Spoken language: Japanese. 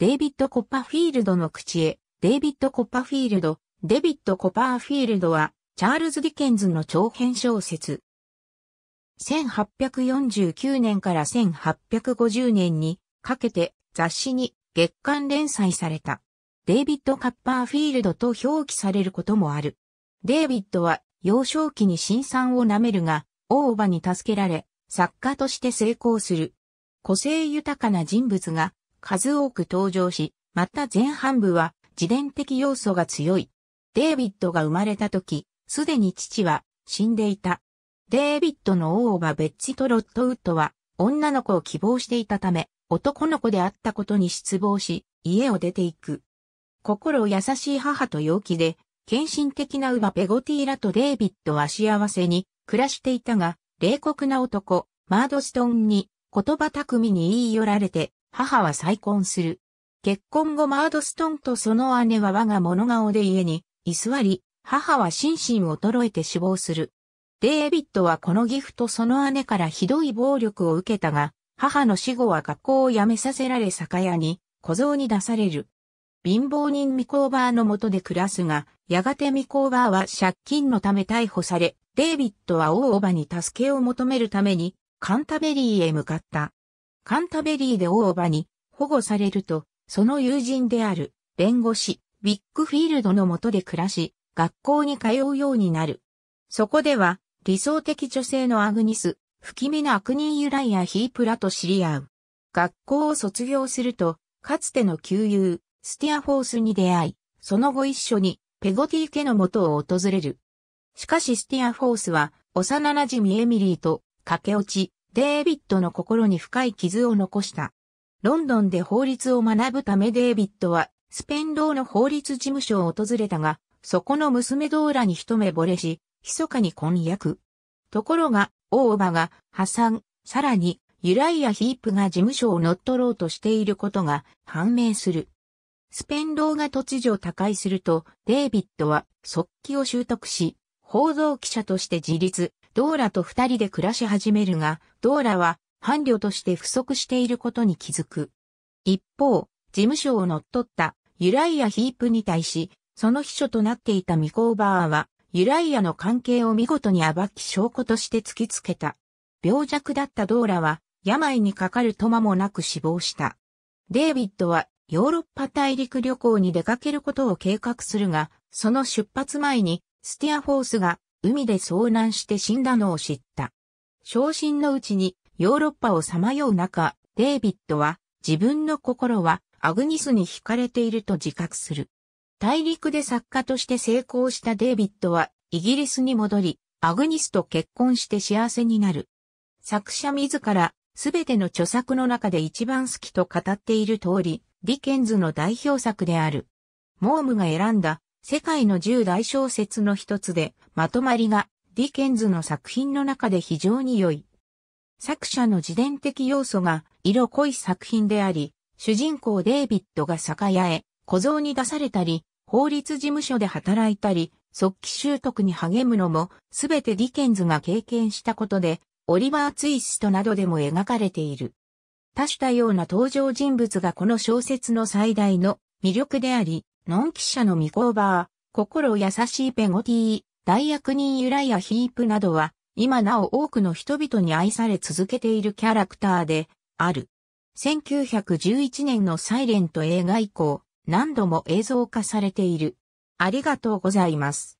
デイビッド・コッパフィールドの口へ、デイビッド・コッパフィールド、デビッド・コパーフィールドは、チャールズ・ディケンズの長編小説。1849年から1850年にかけて雑誌に月刊連載された。デイビッド・カッパーフィールドと表記されることもある。デイビッドは幼少期に辛酸を舐めるが、大場に助けられ、作家として成功する。個性豊かな人物が数多く登場し、また前半部は自伝的要素が強い。デイビッドが生まれた時、すでに父は死んでいた。デイビッドの大伯ベッチ・トロットウッドは女の子を希望していたため、男の子であったことに失望し、家を出ていく。心優しい母と陽気で、献身的なウバペゴティーラとデイビッドは幸せに暮らしていたが、冷酷な男、マードストーンに言葉巧みに言い寄られて母は再婚する。結婚後マードストンとその姉は我が物顔で家に居座り、母は心身衰えて死亡する。デイビッドはこのギフとその姉からひどい暴力を受けたが、母の死後は学校を辞めさせられ酒屋に小僧に出される。貧乏人ミコーバーの下で暮らすが、やがてミコーバーは借金のため逮捕され、デイビッドは大叔母に助けを求めるためにカンタベリーへ向かった。カンタベリーで大場に保護されると、その友人である弁護士、ビッグフィールドの下で暮らし、学校に通うようになる。そこでは、理想的女性のアグニス、不気味な悪人由来ユライやヒープラと知り合う。学校を卒業すると、かつての旧友、スティアフォースに出会い、その後一緒に、ペゴティ家の元を訪れる。しかしスティアフォースは、幼馴染エミリーと、駆け落ち、デービッドの心に深い傷を残した。ロンドンで法律を学ぶためデービッドは、スペンローの法律事務所を訪れたが、そこの娘ドーラに一目惚れし、密かに婚約。ところが、大場が破産、さらに、ユライア・ヒープが事務所を乗っ取ろうとしていることが判明する。スペンローが突如他界すると、デービッドは速記を習得し、報道記者として自立、ドーラと二人で暮らし始めるが、ドーラは伴侶として不足していることに気づく。一方、事務所を乗っ取ったユライア・ヒープに対し、その秘書となっていたミコーバーは、ユライアの関係を見事に暴き証拠として突きつけた。病弱だったドーラは、病にかかるとまもなく死亡した。デイビッドは、ヨーロッパ大陸旅行に出かけることを計画するが、その出発前に、スティアフォースが海で遭難して死んだのを知った。昇進のうちにヨーロッパをさまよう中、デイビッドは自分の心はアグニスに惹かれていると自覚する。大陸で作家として成功したデイビッドはイギリスに戻り、アグニスと結婚して幸せになる。作者自らすべての著作の中で一番好きと語っている通り、ディケンズの代表作である。モームが選んだ世界の10大小説の一つで、まとまりが、ディケンズの作品の中で非常に良い。作者の自伝的要素が色濃い作品であり、主人公デイビッドが酒屋へ小僧に出されたり、法律事務所で働いたり、速記習得に励むのも、すべてディケンズが経験したことで、オリバー・ツイストなどでも描かれている。多種多様な登場人物がこの小説の最大の魅力であり、ノン記者のミコーバー、心優しいペゴティー、大役人ユラやヒープなどは、今なお多くの人々に愛され続けているキャラクターで、ある。1911年のサイレント映画以降、何度も映像化されている。ありがとうございます。